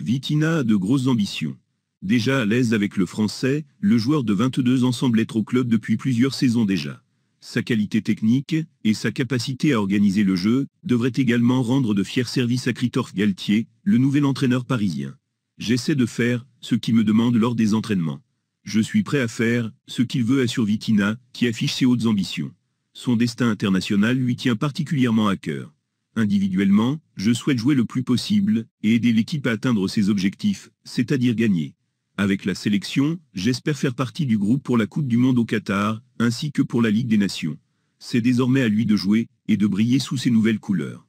Vitina a de grosses ambitions. Déjà à l'aise avec le français, le joueur de 22 ans semble être au club depuis plusieurs saisons déjà. Sa qualité technique et sa capacité à organiser le jeu devraient également rendre de fiers services à Critor Galtier, le nouvel entraîneur parisien. J'essaie de faire ce qu'il me demande lors des entraînements. Je suis prêt à faire ce qu'il veut assure Vitina, qui affiche ses hautes ambitions. Son destin international lui tient particulièrement à cœur. Individuellement, je souhaite jouer le plus possible et aider l'équipe à atteindre ses objectifs, c'est-à-dire gagner. Avec la sélection, j'espère faire partie du groupe pour la Coupe du Monde au Qatar, ainsi que pour la Ligue des Nations. C'est désormais à lui de jouer et de briller sous ses nouvelles couleurs.